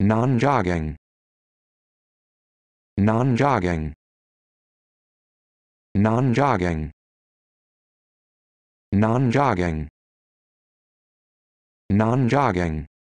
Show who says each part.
Speaker 1: non-jogging non-jogging non-jogging non-jogging non-jogging